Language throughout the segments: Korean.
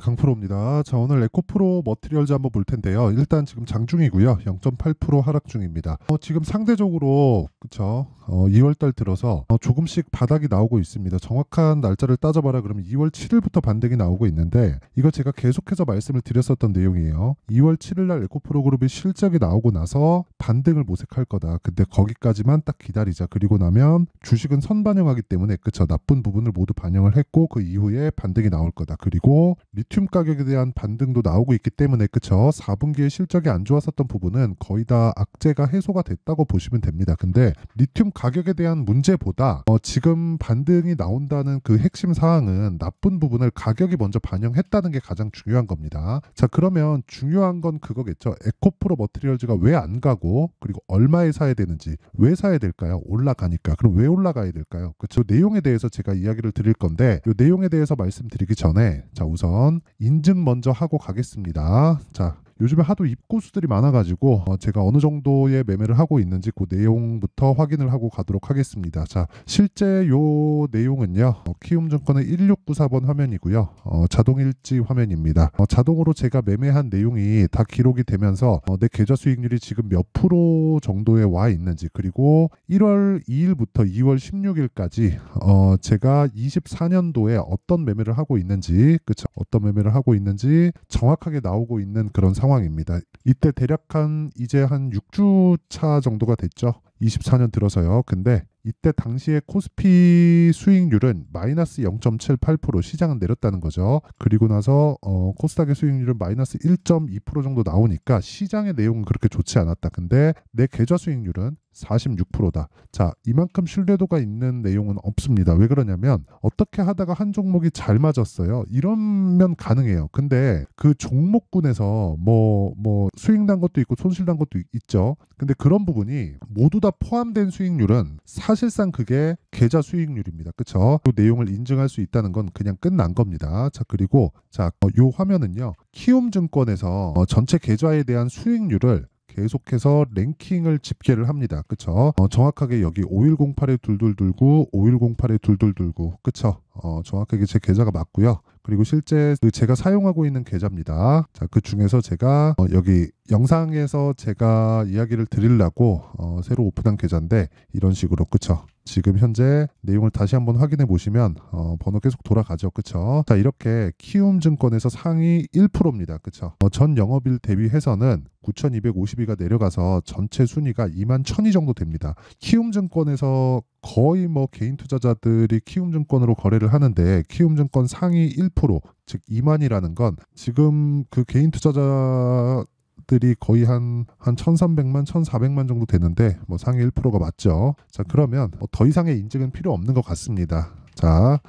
네, 강프로입니다. 자, 오늘 에코프로 머티리얼즈 한번 볼 텐데요. 일단 지금 장중이고요. 0.8% 하락 중입니다. 어, 지금 상대적으로 그쵸? 어, 2월 달 들어서 어, 조금씩 바닥이 나오고 있습니다. 정확한 날짜를 따져봐라 그러면 2월 7일부터 반등이 나오고 있는데 이거 제가 계속해서 말씀을 드렸었던 내용이에요. 2월 7일 날 에코프로 그룹이 실적이 나오고 나서 반등을 모색할 거다. 근데 거기까지만 딱 기다리자. 그리고 나면 주식은 선 반영하기 때문에 그쵸? 나쁜 부분을 모두 반영을 했고 그 이후에 반등이 나올 거다. 그리고 리 리튬 가격에 대한 반등도 나오고 있기 때문에 그쵸 4분기에 실적이 안 좋았었던 부분은 거의 다 악재가 해소가 됐다고 보시면 됩니다. 근데 리튬 가격에 대한 문제보다 어 지금 반등이 나온다는 그 핵심 사항은 나쁜 부분을 가격이 먼저 반영했다는 게 가장 중요한 겁니다. 자 그러면 중요한 건 그거겠죠. 에코프로 머티리얼즈가 왜 안 가고 그리고 얼마에 사야 되는지 왜 사야 될까요? 올라가니까 그럼 왜 올라가야 될까요? 그쵸 내용에 대해서 제가 이야기를 드릴 건데 이 내용에 대해서 말씀드리기 전에 자 우선 인증 먼저 하고 가겠습니다. 자, 요즘에 하도 입고수들이 많아가지고 어, 제가 어느 정도의 매매를 하고 있는지 그 내용부터 확인을 하고 가도록 하겠습니다. 자, 실제 요 내용은요. 어, 키움증권의 1694번 화면이고요. 어, 자동 일지 화면입니다. 어, 자동으로 제가 매매한 내용이 다 기록이 되면서 어, 내 계좌 수익률이 지금 몇 프로 정도에 와 있는지 그리고 1월 2일부터 2월 16일까지 어, 제가 24년도에 어떤 매매를 하고 있는지 그쵸 어떤 매매를 하고 있는지 정확하게 나오고 있는 그런 상황 상황입니다. 이때 대략 한 이제 한 6주 차 정도가 됐죠. 24년 들어서요. 근데 이때 당시에 코스피 수익률은 마이너스 0.78% 시장은 내렸다는 거죠. 그리고 나서 어, 코스닥의 수익률은 마이너스 1.2% 정도 나오니까 시장의 내용은 그렇게 좋지 않았다. 근데 내 계좌 수익률은 46%다. 자, 이만큼 신뢰도가 있는 내용은 없습니다. 왜 그러냐면 어떻게 하다가 한 종목이 잘 맞았어요. 이러면 가능해요. 근데 그 종목군에서 뭐뭐 뭐, 뭐 수익 난 것도 있고 손실 난 것도 있죠. 근데 그런 부분이 모두 다 포함된 수익률은 사실상 그게 계좌 수익률입니다. 그쵸? 그 내용을 인증할 수 있다는 건 그냥 끝난 겁니다. 자, 그리고 자, 어, 요 화면은요. 키움증권에서 어, 전체 계좌에 대한 수익률을 계속해서 랭킹을 집계를 합니다. 그쵸? 어, 정확하게 여기 5108에 둘둘 돌고 5108에 둘둘 돌고 그쵸? 어, 정확하게 제 계좌가 맞고요. 그리고 실제 그 제가 사용하고 있는 계좌입니다. 자, 그 중에서 제가 어, 여기 영상에서 제가 이야기를 드리려고 어, 새로 오픈한 계좌인데 이런 식으로 그쵸? 지금 현재 내용을 다시 한번 확인해 보시면 어, 번호 계속 돌아가죠. 그쵸? 자 이렇게 키움증권에서 상위 1%입니다. 그쵸? 어, 전 영업일 대비해서는 9,252가 내려가서 전체 순위가 2 1 0 0 0이 정도 됩니다. 키움증권에서 거의 뭐 개인 투자자들이 키움증권으로 거래를 하는데 키움증권 상위 1%즉 2만이라는 건 지금 그 개인 투자자 가격들이 거의 한, 한 1300만, 1400만 정도 되는데 뭐 상위 1%가 맞죠. 자, 그러면 뭐 더 이상의 인증은 필요 없는 것 같습니다. 자,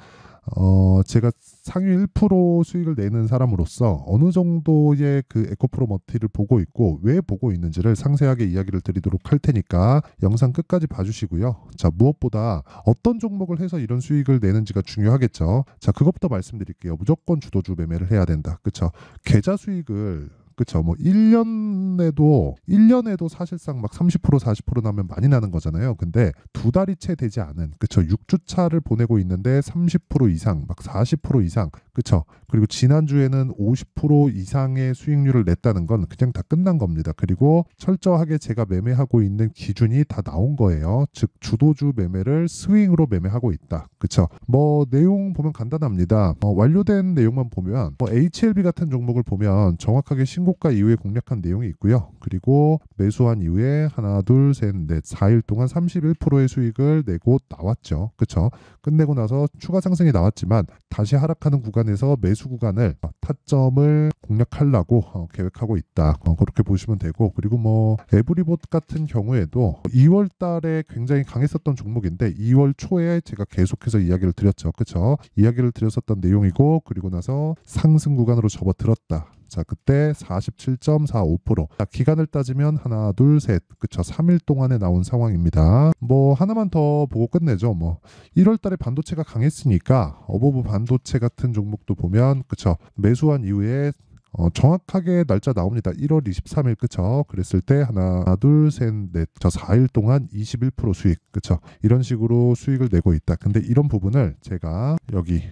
어, 제가 상위 1% 수익을 내는 사람으로서 어느 정도의 그 에코프로 머티를 보고 있고 왜 보고 있는지를 상세하게 이야기를 드리도록 할 테니까 영상 끝까지 봐주시고요. 자, 무엇보다 어떤 종목을 해서 이런 수익을 내는지가 중요하겠죠. 자, 그것부터 말씀드릴게요. 무조건 주도주 매매를 해야 된다. 그쵸? 계좌 수익을 그쵸뭐 1년에도 1년에도 사실상 막 30% 40% 나면 많이 나는 거잖아요. 근데 두 달이 채 되지 않은 그쵸 6주차를 보내고 있는데 30% 이상 막 40% 이상 그렇 그리고 지난주에는 50% 이상의 수익률을 냈다는 건 그냥 다 끝난 겁니다. 그리고 철저하게 제가 매매하고 있는 기준이 다 나온 거예요. 즉 주도주 매매를 스윙으로 매매하고 있다. 그쵸뭐 내용 보면 간단합니다. 어, 완료된 내용만 보면 뭐 HLB 같은 종목을 보면 정확하게 신고가 이후에 공략한 내용이 있고요. 그리고 매수한 이후에 하나 둘 셋 넷 4일 동안 31%의 수익을 내고 나왔죠. 그쵸 끝내고 나서 추가 상승이 나왔지만 다시 하락하는 구간에 구간에서 매수 구간을 타점을 공략하려고 어, 계획하고 있다. 어, 그렇게 보시면 되고 그리고 뭐 에브리봇 같은 경우에도 2월 달에 굉장히 강했었던 종목인데 2월 초에 제가 계속해서 이야기를 드렸죠. 그쵸 이야기를 드렸었던 내용이고 그리고 나서 상승 구간으로 접어들었다. 자, 그때 47.45%. 자, 기간을 따지면 하나, 둘, 셋. 그쵸. 3일 동안에 나온 상황입니다. 뭐, 하나만 더 보고 끝내죠. 뭐, 1월 달에 반도체가 강했으니까, 어버브 반도체 같은 종목도 보면, 그쵸. 매수한 이후에 어, 정확하게 날짜 나옵니다. 1월 23일 그쵸? 그랬을 때 하나, 둘, 셋, 넷, 저 4일 동안 21% 수익 그쵸? 이런 식으로 수익을 내고 있다. 근데 이런 부분을 제가 여기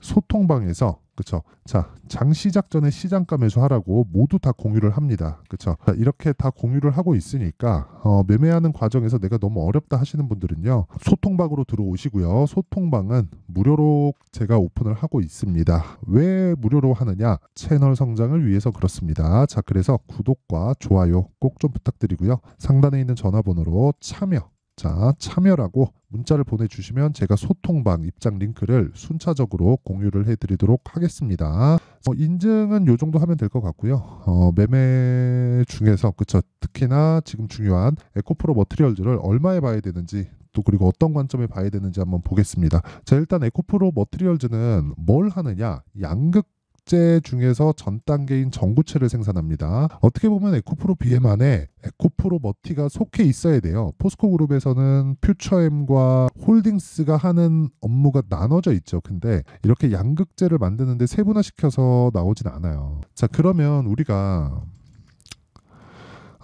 소통방에서 그렇죠. 자, 장 시작 전에 시장가 매수하라고 모두 다 공유를 합니다. 그렇죠. 이렇게 다 공유를 하고 있으니까 어, 매매하는 과정에서 내가 너무 어렵다 하시는 분들은요. 소통방으로 들어오시고요. 소통방은 무료로 제가 오픈을 하고 있습니다. 왜 무료로 하느냐? 채널 성장을 위해서 그렇습니다. 자, 그래서 구독과 좋아요 꼭 좀 부탁드리고요. 상단에 있는 전화번호로 참여 자, 참여라고 문자를 보내주시면 제가 소통방 입장 링크를 순차적으로 공유를 해드리도록 하겠습니다. 어, 인증은 요 정도 하면 될 것 같고요. 어, 매매 중에서 그쵸 특히나 지금 중요한 에코프로 머트리얼즈를 얼마에 봐야 되는지 또 그리고 어떤 관점에 봐야 되는지 한번 보겠습니다. 자 일단 에코프로 머트리얼즈는 뭘 하느냐 양극 국제 중에서 전 단계인 전구체를 생산합니다. 어떻게 보면 에코프로 BM안에 에코프로 머티가 속해 있어야 돼요. 포스코 그룹에서는 퓨처엠과 홀딩스가 하는 업무가 나눠져 있죠. 근데 이렇게 양극재를 만드는데 세분화시켜서 나오진 않아요. 자, 그러면 우리가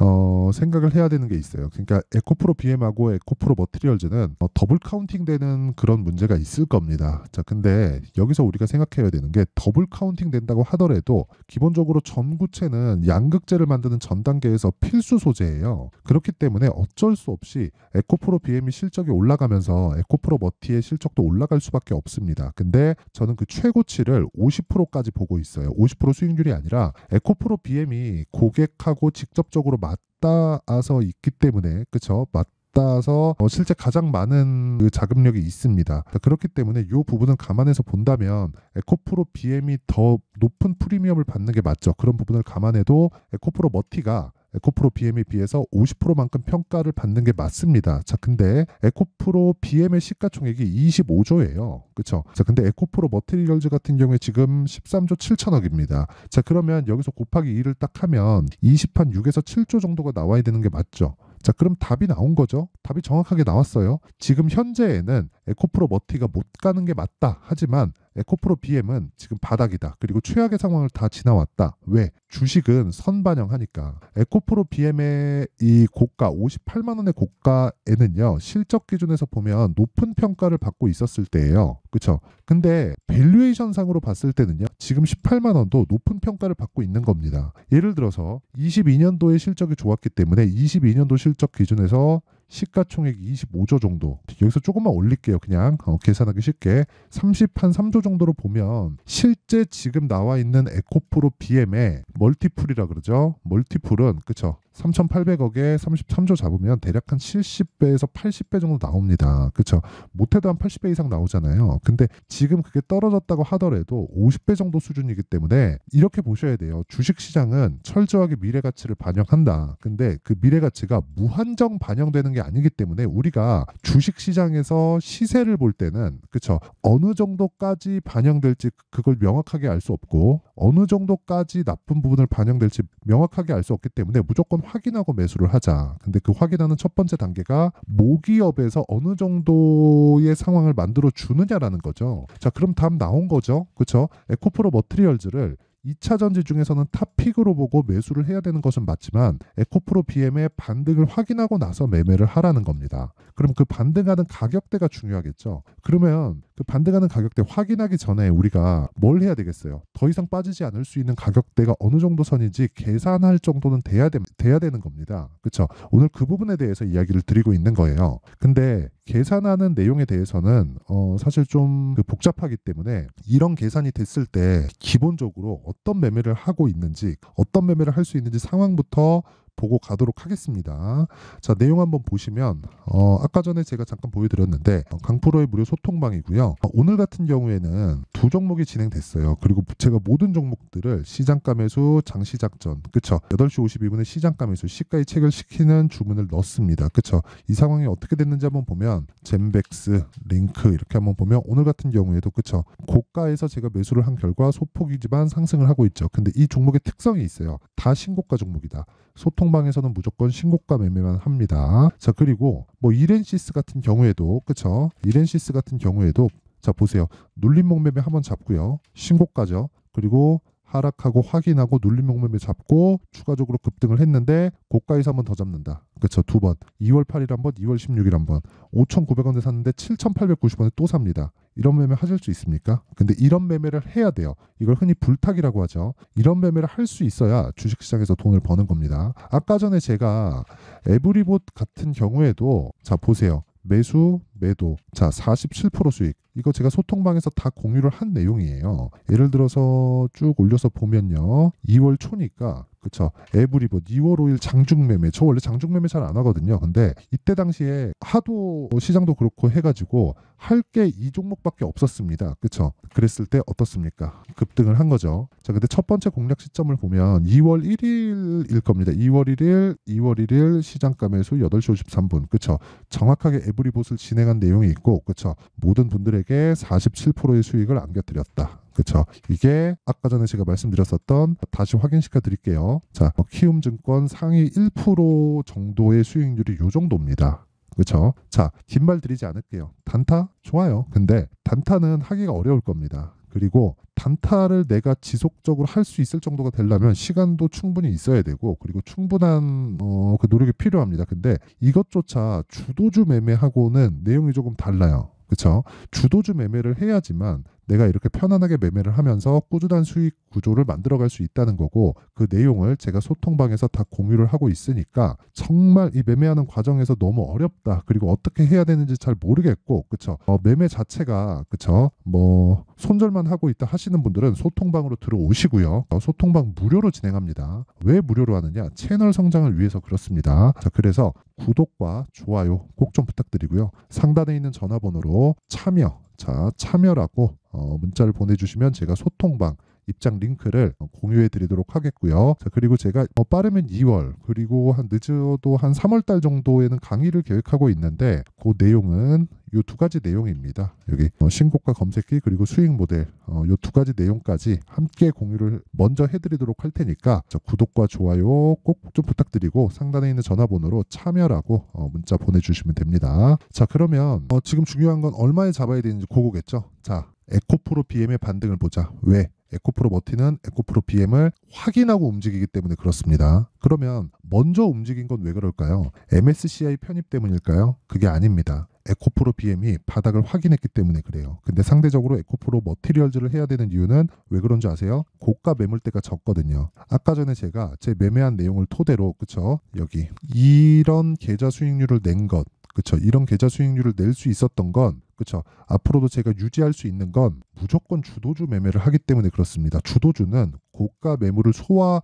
어, 생각을 해야 되는 게 있어요. 그러니까 에코프로 BM하고 에코프로 머트리얼즈는 어, 더블 카운팅되는 그런 문제가 있을 겁니다. 자, 근데 여기서 우리가 생각해야 되는 게 더블 카운팅된다고 하더라도 기본적으로 전구체는 양극재를 만드는 전 단계에서 필수 소재예요. 그렇기 때문에 어쩔 수 없이 에코프로 BM이 실적이 올라가면서 에코프로 머티의 실적도 올라갈 수밖에 없습니다. 근데 저는 그 최고치를 50%까지 보고 있어요. 50% 수익률이 아니라 에코프로 BM이 고객하고 직접적으로 만 맞닿아서 있기 때문에 그쵸 맞 따서 어, 실제 가장 많은 그 자금력이 있습니다. 그러니까 그렇기 때문에 이 부분을 감안해서 본다면 에코프로 BM이 더 높은 프리미엄을 받는 게 맞죠. 그런 부분을 감안해도 에코프로 머티가 에코프로 BM에 비해서 50%만큼 평가를 받는 게 맞습니다. 자, 근데 에코프로 BM의 시가총액이 25조예요. 그렇죠? 자, 근데 에코프로 머티리얼즈 같은 경우에 지금 13조 7천억입니다. 자, 그러면 여기서 곱하기 2를 딱 하면 2 0판 6에서 7조 정도가 나와야 되는 게 맞죠? 자, 그럼 답이 나온 거죠. 답이 정확하게 나왔어요. 지금 현재에는 에코프로 머티가 못 가는 게 맞다. 하지만 에코프로 BM은 지금 바닥이다. 그리고 최악의 상황을 다 지나왔다. 왜? 주식은 선반영하니까. 에코프로 BM의 이 고가 58만 원의 고가에는요. 실적 기준에서 보면 높은 평가를 받고 있었을 때예요. 그렇죠? 근데 밸류에이션 상으로 봤을 때는요. 지금 18만 원도 높은 평가를 받고 있는 겁니다. 예를 들어서 22년도에 실적이 좋았기 때문에 22년도 실적 기준에서 시가총액 25조 정도 여기서 조금만 올릴게요 그냥 어, 계산하기 쉽게 30 한 3조 정도로 보면 실제 지금 나와 있는 에코프로 BM의 멀티풀이라 그러죠 멀티풀은 그쵸 3,800억에 33조 잡으면 대략 한 70배에서 80배 정도 나옵니다. 그렇죠? 못해도 한 80배 이상 나오잖아요. 근데 지금 그게 떨어졌다고 하더라도 50배 정도 수준이기 때문에 이렇게 보셔야 돼요. 주식시장은 철저하게 미래 가치를 반영한다. 근데 그 미래 가치가 무한정 반영되는 게 아니기 때문에 우리가 주식시장에서 시세를 볼 때는 그렇죠? 어느 정도까지 반영될지 그걸 명확하게 알 수 없고 어느 정도까지 나쁜 부분을 반영될지 명확하게 알 수 없기 때문에 무조건 확인하고 매수를 하자. 근데 그 확인하는 첫 번째 단계가 모기업에서 어느 정도의 상황을 만들어 주느냐라는 거죠. 자, 그럼 답 나온 거죠. 그렇죠? 에코프로 머트리얼즈를 2차 전지 중에서는 탑픽으로 보고 매수를 해야 되는 것은 맞지만 에코프로 BM의 반등을 확인하고 나서 매매를 하라는 겁니다. 그럼 그 반등하는 가격대가 중요하겠죠. 그러면 그반대가는 가격대 확인하기 전에 우리가 뭘 해야 되겠어요? 더 이상 빠지지 않을 수 있는 가격대가 어느 정도 선인지 계산할 정도는 돼야, 되, 돼야 되는 겁니다. 그렇죠? 오늘 그 부분에 대해서 이야기를 드리고 있는 거예요. 근데 계산하는 내용에 대해서는 어 사실 좀 그 복잡하기 때문에 이런 계산이 됐을 때 기본적으로 어떤 매매를 하고 있는지 어떤 매매를 할 수 있는지 상황부터 보고 가도록 하겠습니다. 자 내용 한번 보시면 어, 아까 전에 제가 잠깐 보여드렸는데 어, 강프로의 무료 소통방이고요. 어, 오늘 같은 경우에는 두 종목이 진행됐어요. 그리고 제가 모든 종목들을 시장가 매수, 장시 작전, 그쵸? 8시 52분에 시장가 매수, 시가에 체결시키는 주문을 넣습니다. 그쵸? 이 상황이 어떻게 됐는지 한번 보면 젠백스, 링크 이렇게 한번 보면 오늘 같은 경우에도 그쵸? 고가에서 제가 매수를 한 결과 소폭이지만 상승을 하고 있죠. 근데 이 종목의 특성이 있어요. 다 신고가 종목이다. 소통방에서는 무조건 신고가 매매만 합니다. 자 그리고 뭐 이렌시스 같은 경우에도 그쵸 이렌시스 같은 경우에도 자 보세요 눌림목 매매 한번 잡고요 신고가죠. 그리고 하락하고 확인하고 눌림 목매매 잡고 추가적으로 급등을 했는데 고가에서 한번더 잡는다. 그렇죠. 두 번. 2월 8일 한 번, 2월 16일 한 번. 5,900원에 샀는데 7,890원에 또 삽니다. 이런 매매 하실 수 있습니까? 근데 이런 매매를 해야 돼요. 이걸 흔히 불탁이라고 하죠. 이런 매매를 할 수 있어야 주식시장에서 돈을 버는 겁니다. 아까 전에 제가 에브리봇 같은 경우에도 자 보세요. 매수, 매도. 자, 47% 수익. 이거 제가 소통방에서 다 공유를 한 내용이에요. 예를 들어서 쭉 올려서 보면요. 2월 초니까 그쵸. 에브리봇 2월 뭐, 5일 장중매매. 저 원래 장중매매 잘 안 하거든요. 근데 이때 당시에 하도 뭐 시장도 그렇고 해가지고 할 게 이 종목밖에 없었습니다. 그쵸. 그랬을 때 어떻습니까? 급등을 한 거죠. 자, 근데 첫 번째 공략 시점을 보면 2월 1일일 겁니다. 2월 1일, 2월 1일 시장가 매수 8시 53분. 그쵸. 정확하게 에브리봇을 진행한 내용이 있고, 그쵸. 모든 분들에게 47%의 수익을 안겨드렸다. 그렇죠. 이게 아까 전에 제가 말씀드렸었던 다시 확인시켜 드릴게요. 자, 뭐 키움증권 상위 1% 정도의 수익률이 요 정도입니다. 그렇죠. 자, 긴 말 드리지 않을게요. 단타 좋아요. 근데 단타는 하기가 어려울 겁니다. 그리고 단타를 내가 지속적으로 할 수 있을 정도가 되려면 시간도 충분히 있어야 되고 그리고 충분한 어, 그 노력이 필요합니다. 근데 이것조차 주도주 매매하고는 내용이 조금 달라요. 그렇죠? 주도주 매매를 해야지만 내가 이렇게 편안하게 매매를 하면서 꾸준한 수익 구조를 만들어갈 수 있다는 거고 그 내용을 제가 소통방에서 다 공유를 하고 있으니까 정말 이 매매하는 과정에서 너무 어렵다 그리고 어떻게 해야 되는지 잘 모르겠고 그쵸 어, 매매 자체가 그쵸 뭐 손절만 하고 있다 하시는 분들은 소통방으로 들어오시고요 어, 소통방 무료로 진행합니다 왜 무료로 하느냐 채널 성장을 위해서 그렇습니다 자 그래서 구독과 좋아요 꼭 좀 부탁드리고요 상단에 있는 전화번호로 참여 자 참여라고 어, 문자를 보내주시면 제가 소통방 입장 링크를 공유해 드리도록 하겠고요. 자, 그리고 제가 뭐 빠르면 2월 그리고 한 늦어도 한 3월 달 정도에는 강의를 계획하고 있는데 그 내용은 이 두 가지 내용입니다. 여기 어, 신고가 검색기 그리고 수익 모델 이두 어, 가지 내용까지 함께 공유를 먼저 해드리도록 할 테니까 구독과 좋아요 꼭 좀 부탁드리고 상단에 있는 전화번호로 참여라고 어, 문자 보내주시면 됩니다. 자 그러면 지금 중요한 건 얼마에 잡아야 되는지 그거겠죠. 자 에코프로 BM의 반등을 보자. 왜? 에코프로 머티는 에코프로 BM을 확인하고 움직이기 때문에 그렇습니다. 그러면 먼저 움직인 건 왜 그럴까요? MSCI 편입 때문일까요? 그게 아닙니다. 에코프로 BM이 바닥을 확인했기 때문에 그래요. 근데 상대적으로 에코프로 머티리얼즈를 해야 되는 이유는 왜 그런지 아세요? 고가 매물대가 적거든요. 아까 전에 제가 제 매매한 내용을 토대로 그쵸? 여기 이런 계좌 수익률을 낸것 그렇죠. 이런 계좌 수익률을 낼 수 있었던 건 그렇죠. 앞으로도 제가 유지할 수 있는 건 무조건 주도주 매매를 하기 때문에 그렇습니다. 주도주는 고가 매물을 소화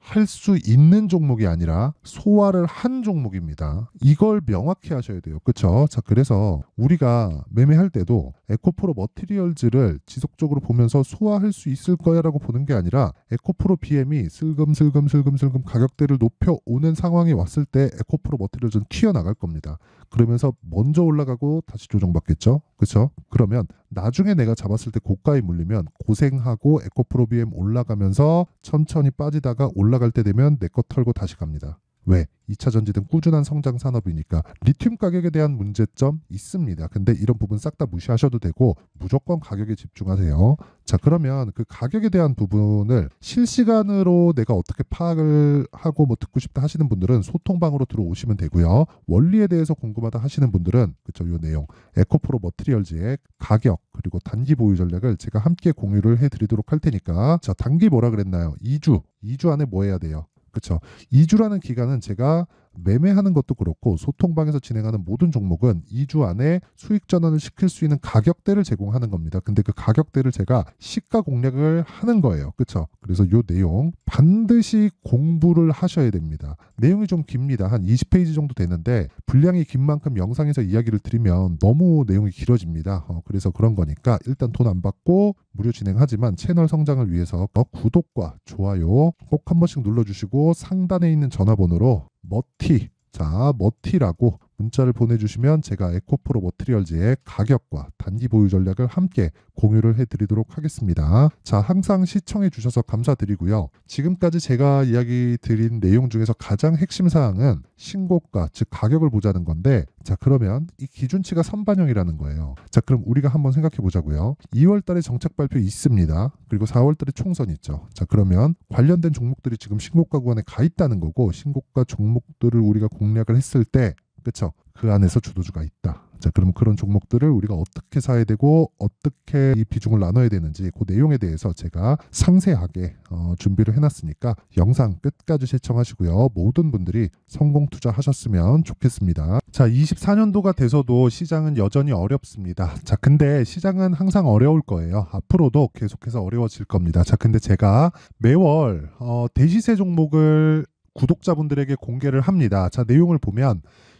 할수 있는 종목이 아니라 소화를 한 종목입니다. 이걸 명확히 하셔야 돼요. 그렇죠? 자, 그래서 우리가 매매할 때도 에코프로 머티리얼즈를 지속적으로 보면서 소화할 수 있을 거야라고 보는 게 아니라 에코프로 BM이 슬금슬금 슬금슬금 가격대를 높여 오는 상황이 왔을 때 에코프로 머티리얼즈는 튀어나갈 겁니다. 그러면서 먼저 올라가고 다시 조정받겠죠. 그렇죠? 그러면 나중에 내가 잡았을 때 고가에 물리면 고생하고 에코프로비엠 올라가면서 천천히 빠지다가 올라갈 때 되면 내거 털고 다시 갑니다. 왜? 2차 전지 등 꾸준한 성장 산업이니까 리튬 가격에 대한 문제점 있습니다. 근데 이런 부분 싹 다 무시하셔도 되고 무조건 가격에 집중하세요. 자, 그러면 그 가격에 대한 부분을 실시간으로 내가 어떻게 파악을 하고 뭐 듣고 싶다 하시는 분들은 소통방으로 들어오시면 되고요. 원리에 대해서 궁금하다 하시는 분들은 그쵸, 요 내용 에코프로 머트리얼즈의 가격 그리고 단기 보유 전략을 제가 함께 공유를 해드리도록 할 테니까 자, 단기 뭐라 그랬나요? 2주 2주 안에 뭐 해야 돼요? 그쵸 2주라는 기간은 제가 매매하는 것도 그렇고 소통방에서 진행하는 모든 종목은 2주 안에 수익 전환을 시킬 수 있는 가격대를 제공하는 겁니다. 근데 그 가격대를 제가 시가 공략을 하는 거예요. 그렇죠? 그래서 요 내용 반드시 공부를 하셔야 됩니다. 내용이 좀 깁니다. 한 20페이지 정도 되는데 분량이 긴 만큼 영상에서 이야기를 드리면 너무 내용이 길어집니다. 어, 그래서 그런 거니까 일단 돈 안 받고 무료 진행하지만 채널 성장을 위해서 구독과 좋아요 꼭 한 번씩 눌러주시고 상단에 있는 전화번호로 머티. 자, 머티라고 문자를 보내주시면 제가 에코프로 머트리얼즈의 가격과 단기 보유 전략을 함께 공유를 해드리도록 하겠습니다. 자, 항상 시청해주셔서 감사드리고요. 지금까지 제가 이야기 드린 내용 중에서 가장 핵심 사항은 신고가, 즉 가격을 보자는 건데, 자, 그러면 이 기준치가 선반영이라는 거예요. 자, 그럼 우리가 한번 생각해 보자고요. 2월 달에 정책 발표 있습니다. 그리고 4월 달에 총선 있죠. 자, 그러면 관련된 종목들이 지금 신고가 구간에 가 있다는 거고, 신고가 종목들을 우리가 공략을 했을 때, 그렇죠? 그 안에서 주도주가 있다. 자, 그러면 그런 종목들을 우리가 어떻게 사야 되고 어떻게 이 비중을 나눠야 되는지 그 내용에 대해서 제가 상세하게 어, 준비를 해놨으니까 영상 끝까지 시청하시고요. 모든 분들이 성공 투자하셨으면 좋겠습니다. 자, 24년도가 돼서도 시장은 여전히 어렵습니다. 자, 근데 시장은 항상 어려울 거예요. 앞으로도 계속해서 어려워질 겁니다. 자, 근데 제가 매월 어, 대시세 종목을 구독자분들에게 공개를 합니다. 자, 내용을 보면